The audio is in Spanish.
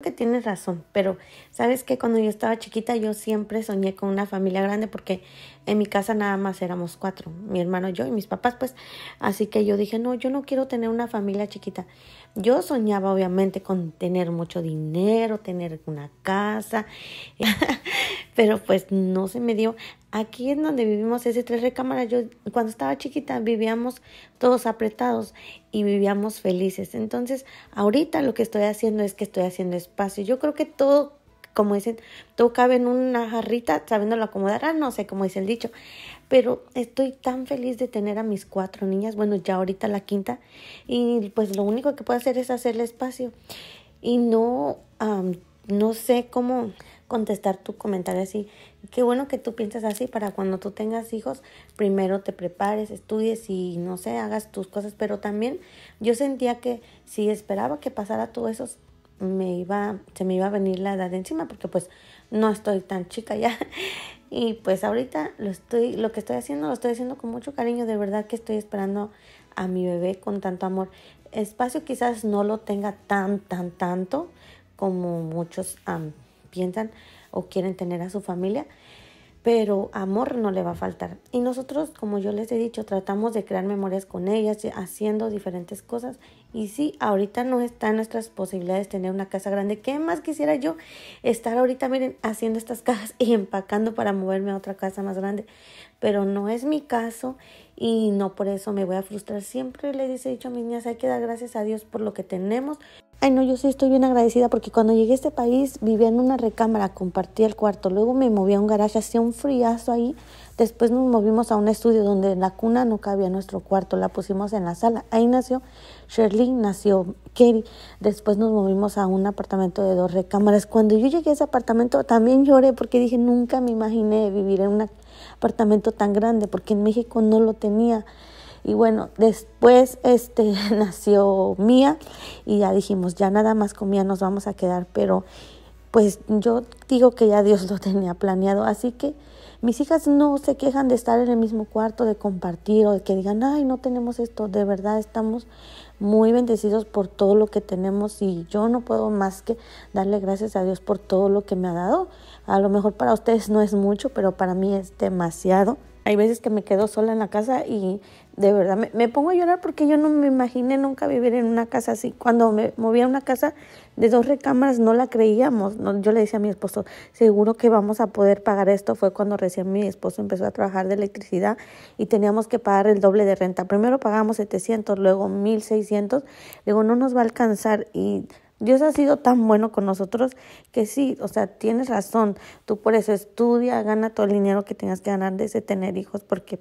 que tienes razón, pero sabes que cuando yo estaba chiquita yo siempre soñé con una familia grande porque en mi casa nada más éramos cuatro, mi hermano, yo y mis papás, pues así que yo dije, no, yo no quiero tener una familia chiquita. Yo soñaba obviamente con tener mucho dinero, tener una casa, pero pues no se me dio Aquí en donde vivimos ese tres recámaras. Yo cuando estaba chiquita vivíamos todos apretados y vivíamos felices. Entonces, ahorita lo que estoy haciendo es que estoy haciendo espacio. Yo creo que todo, como dicen, todo cabe en una jarrita sabiéndolo acomodar. Ah, no sé, cómo dice el dicho. Pero estoy tan feliz de tener a mis cuatro niñas. Bueno, ya ahorita la quinta. Y pues lo único que puedo hacer es hacerle espacio y no no sé cómo contestar tu comentario así. Qué bueno que tú piensas así para cuando tú tengas hijos, primero te prepares, estudies y no sé, hagas tus cosas, pero también yo sentía que si esperaba que pasara todo eso, me iba, se me iba a venir la edad encima porque pues no estoy tan chica ya. Y pues ahorita lo estoy, lo que estoy haciendo, lo estoy haciendo con mucho cariño, de verdad que estoy esperando a mi bebé con tanto amor. Espacio quizás no lo tenga tan, tan, tanto, como muchos piensan o quieren tener a su familia, pero amor no le va a faltar. Y nosotros, como yo les he dicho, tratamos de crear memorias con ellas, haciendo diferentes cosas. Y sí, ahorita no están nuestras posibilidades tener una casa grande. ¿Qué más quisiera yo estar ahorita, miren, haciendo estas cajas y empacando para moverme a otra casa más grande? Pero no es mi caso y no por eso me voy a frustrar. Siempre les he dicho a mis niñas, hay que dar gracias a Dios por lo que tenemos. Ay, no, yo sí estoy bien agradecida porque cuando llegué a este país vivía en una recámara, compartía el cuarto, luego me moví a un garaje, hacía un fríazo ahí, después nos movimos a un estudio donde la cuna no cabía nuestro cuarto, la pusimos en la sala, ahí nació Shirley, nació Kerry, después nos movimos a un apartamento de dos recámaras. Cuando yo llegué a ese apartamento también lloré porque dije, nunca me imaginé vivir en un apartamento tan grande porque en México no lo tenía. Y bueno, después este, nació Mía y ya dijimos, ya nada más con Mía nos vamos a quedar, pero pues yo digo que ya Dios lo tenía planeado, así que mis hijas no se quejan de estar en el mismo cuarto, de compartir o de que digan, ay, no tenemos esto, de verdad estamos muy bendecidos por todo lo que tenemos y yo no puedo más que darle gracias a Dios por todo lo que me ha dado. A lo mejor para ustedes no es mucho, pero para mí es demasiado. Hay veces que me quedo sola en la casa y de verdad me, pongo a llorar porque yo no me imaginé nunca vivir en una casa así. Cuando me moví a una casa de dos recámaras no la creíamos. yo le decía a mi esposo, seguro que vamos a poder pagar esto. Fue cuando recién mi esposo empezó a trabajar de electricidad y teníamos que pagar el doble de renta. Primero pagamos 700, luego 1600. Luego no nos va a alcanzar y Dios ha sido tan bueno con nosotros que sí, o sea, tienes razón. Tú por eso estudia, gana todo el dinero que tengas que ganar ese tener hijos, porque